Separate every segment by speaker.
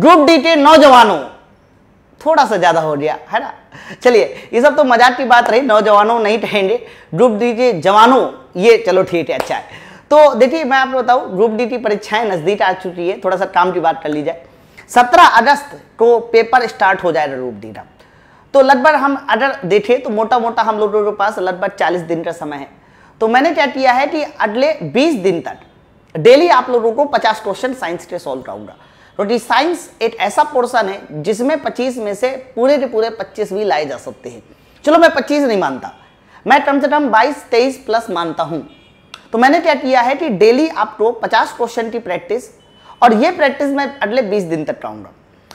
Speaker 1: group D के नौजवानों थोड़ा सा ज़्यादा हो गया है ना चलिए ये सब तो मजाक की बात रही नौजवानों नहीं कहेंगे ग्रुप डी के जवानों ये चलो ठीक है अच्छा है तो देखिए मैं आपको बताऊं ग्रुप डी की परीक्षाएं नज़दीक आ चुकी है थोड़ा सा काम की बात कर ली जाए सत्रह अगस्त को पेपर स्टार्ट हो जाएगा ग्रुप डी का तो लगभग हम अगर देखें तो मोटा मोटा हम लोगों के पास लगभग चालीस दिन का समय है तो मैंने क्या किया है कि अगले बीस दिन तक डेली आप लोगों को 50 क्वेश्चन साइंस के सॉल्व कराऊंगा क्योंकि साइंस एक ऐसा पोर्सन है जिसमें 25 में से पूरे के पूरे 25 भी लाए जा सकते हैं चलो मैं 25 नहीं मानता मैं कम से कम 22 23 प्लस मानता हूं तो मैंने क्या किया है कि डेली आपको 50 क्वेश्चन की प्रैक्टिस और ये प्रैक्टिस मैं अगले 20 दिन तक कराऊंगा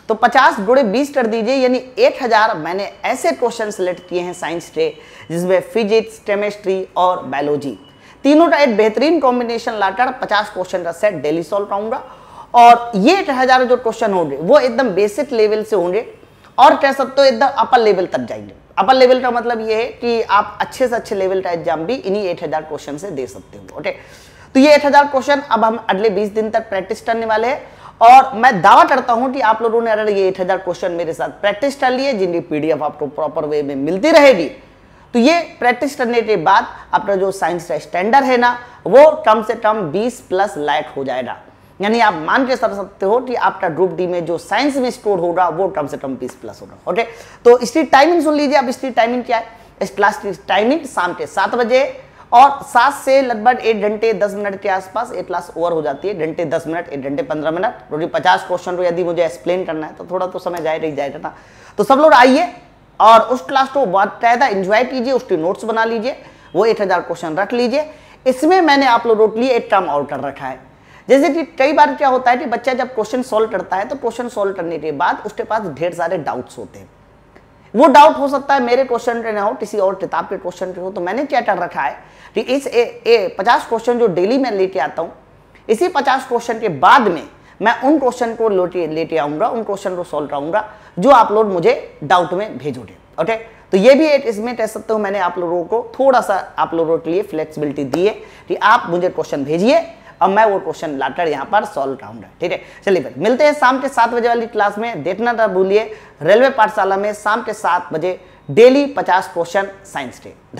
Speaker 1: तो 50 गुड़े बीस कर दीजिए यानी 1000 मैंने ऐसे क्वेश्चन सेलेक्ट किए हैं साइंस के जिसमें फिजिक्स केमिस्ट्री और बायोलॉजी तीनों का एक बेहतरीन कॉम्बिनेशन लाकर पचास क्वेश्चन का सेट डेली सॉल्व कराऊंगा और ये हजार जो क्वेश्चन होंगे वो एकदम बेसिक लेवल से होंगे और कह सकते हो एकदम अपर लेवल तक जाएंगे अपर लेवल का मतलब ये है कि आप अच्छे से अच्छे लेवल का एग्जाम भी इन्हीं एट हजार क्वेश्चन से दे सकते हो ओके तो ये एट हजार क्वेश्चन अब हम अगले बीस दिन तक प्रैक्टिस करने वाले हैं और मैं दावा करता हूं कि आप लोगों ने अगर ये एट हजार क्वेश्चन मेरे साथ प्रैक्टिस कर लिए जिनकी पीडीएफ आपको प्रॉपर वे में मिलती रहेगी तो ये प्रैक्टिस करने के बाद अपना जो साइंस का स्टैंडर्ड है ना वो कम से कम 20 प्लस लाइट हो जाएगा यानी आप मान के सर सकते हो कि आपका ग्रुप डी में जो साइंस में स्टोर होगा वो कम से कम 20 प्लस होगा ओके तो इसकी टाइमिंग सुन लीजिए अब इसकी टाइमिंग क्या है इस क्लास की टाइमिंग शाम के सात बजे और सात से लगभग एक घंटे दस मिनट के आसपास एक क्लास ओवर हो जाती है घंटे दस मिनट एक घंटे पंद्रह मिनट रोटी पचास क्वेश्चन यदि मुझे एक्सप्लेन करना है तो थोड़ा तो समय जाएगा ही जाएगा ना तो सब लोग आइए और उस क्लास को बाकायदा इंजॉय कीजिए उसके नोट्स बना लीजिए वो एक हज़ार क्वेश्चन रख लीजिए इसमें मैंने आप लोग रोट लिए एक टर्म और कर रखा है जैसे कि कई बार क्या होता है कि बच्चा जब क्वेश्चन सोल्व करता है तो क्वेश्चन सोल्व करने के बाद उसके पास ढेर सारे डाउट्स होते हैं वो डाउट हो सकता है मेरे क्वेश्चन के ना हो किसी और किताब के क्वेश्चन के हो तो मैंने क्या कर रखा है कि इस ए, ए, पचास क्वेश्चन जो डेली मैं लेके आता हूँ इसी पचास क्वेश्चन के बाद में मैं उन क्वेश्चन को लेके आऊंगा उन क्वेश्चन को सोल्व कराऊंगा जो आप लोग मुझे डाउट में भेजोगे ओके तो ये भी एक इसमें कह सकते हो मैंने आप लोगों को थोड़ा सा आप लोगों के लिए फ्लेक्सिबिलिटी दी है कि आप मुझे क्वेश्चन भेजिए अब मैं वो क्वेश्चन लाकर यहाँ पर सॉल्व कराऊंगा ठीक है चलिए फिर मिलते हैं शाम के सात बजे वाली क्लास में देखना ना भूलिए रेलवे पाठशाला में शाम के सात बजे डेली पचास क्वेश्चन साइंस डे धन्यवाद